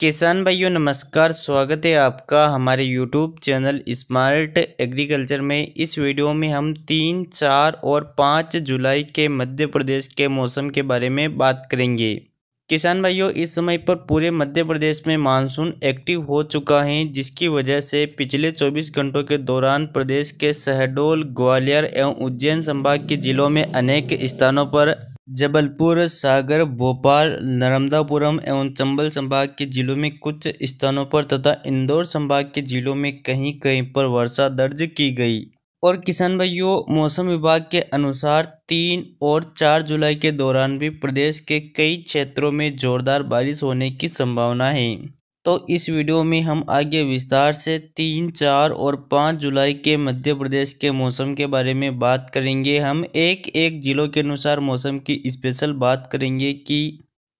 किसान भाइयों नमस्कार स्वागत है आपका हमारे यूट्यूब चैनल स्मार्ट एग्रीकल्चर में इस वीडियो में हम तीन चार और पाँच जुलाई के मध्य प्रदेश के मौसम के बारे में बात करेंगे किसान भाइयों इस समय पर पूरे मध्य प्रदेश में मानसून एक्टिव हो चुका है जिसकी वजह से पिछले 24 घंटों के दौरान प्रदेश के शहडोल ग्वालियर एवं उज्जैन संभाग के जिलों में अनेक स्थानों पर जबलपुर सागर भोपाल नर्मदापुरम एवं चंबल संभाग के जिलों में कुछ स्थानों पर तथा इंदौर संभाग के जिलों में कहीं कहीं पर वर्षा दर्ज की गई और किसान भाइयों मौसम विभाग के अनुसार तीन और चार जुलाई के दौरान भी प्रदेश के कई क्षेत्रों में जोरदार बारिश होने की संभावना है तो इस वीडियो में हम आगे विस्तार से तीन चार और पाँच जुलाई के मध्य प्रदेश के मौसम के बारे में बात करेंगे हम एक एक ज़िलों के अनुसार मौसम की स्पेशल बात करेंगे कि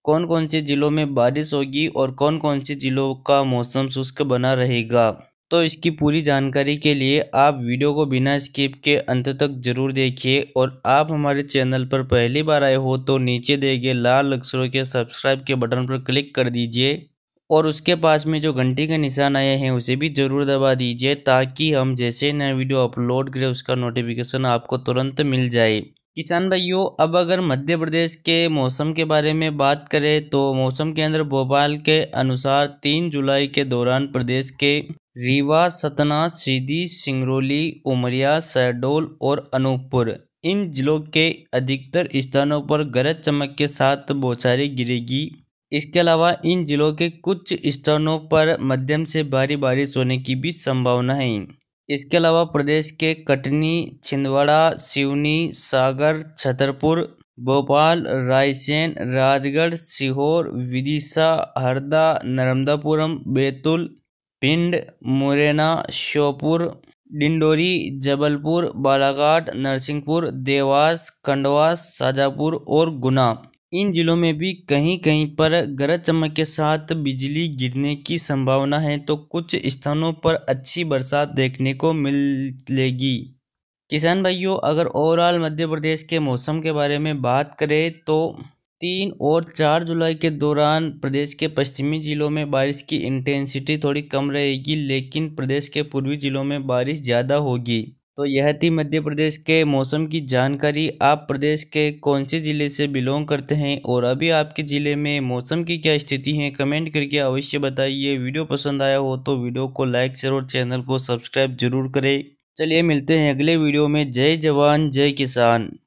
कौन कौन से ज़िलों में बारिश होगी और कौन कौन से ज़िलों का मौसम शुष्क बना रहेगा तो इसकी पूरी जानकारी के लिए आप वीडियो को बिना स्किप के अंत तक जरूर देखिए और आप हमारे चैनल पर पहली बार आए हो तो नीचे दिए गए लाल अक्षरों के सब्सक्राइब के बटन पर क्लिक कर दीजिए और उसके पास में जो घंटी का निशान आया है उसे भी ज़रूर दबा दीजिए ताकि हम जैसे नया वीडियो अपलोड करें उसका नोटिफिकेशन आपको तुरंत मिल जाए किसान भाइयों अब अगर मध्य प्रदेश के मौसम के बारे में बात करें तो मौसम केंद्र भोपाल के अनुसार तीन जुलाई के दौरान प्रदेश के रीवा सतना सीधी सिंगरौली उमरिया शहडोल और अनूपपुर इन जिलों के अधिकतर स्थानों पर गरज चमक के साथ बौछारें गिरेगी इसके अलावा इन जिलों के कुछ स्थानों पर मध्यम से भारी बारिश होने की भी संभावना है इसके अलावा प्रदेश के कटनी छिंदवाड़ा सिवनी सागर छतरपुर भोपाल रायसेन राजगढ़ सीहोर विदिशा हरदा नर्मदापुरम बैतूल पिंड मुरैना श्योपुर डिंडोरी जबलपुर बालाघाट नरसिंहपुर देवास खंडवा शाजापुर और गुना इन जिलों में भी कहीं कहीं पर गरज चमक के साथ बिजली गिरने की संभावना है तो कुछ स्थानों पर अच्छी बरसात देखने को मिलेगी किसान भाइयों अगर ओवरऑल मध्य प्रदेश के मौसम के बारे में बात करें तो तीन और चार जुलाई के दौरान प्रदेश के पश्चिमी जिलों में बारिश की इंटेंसिटी थोड़ी कम रहेगी लेकिन प्रदेश के पूर्वी जिलों में बारिश ज़्यादा होगी तो यह थी मध्य प्रदेश के मौसम की जानकारी आप प्रदेश के कौन से ज़िले से बिलोंग करते हैं और अभी आपके ज़िले में मौसम की क्या स्थिति है कमेंट करके अवश्य बताइए वीडियो पसंद आया हो तो वीडियो को लाइक शेयर और चैनल को सब्सक्राइब जरूर करें चलिए मिलते हैं अगले वीडियो में जय जवान जय किसान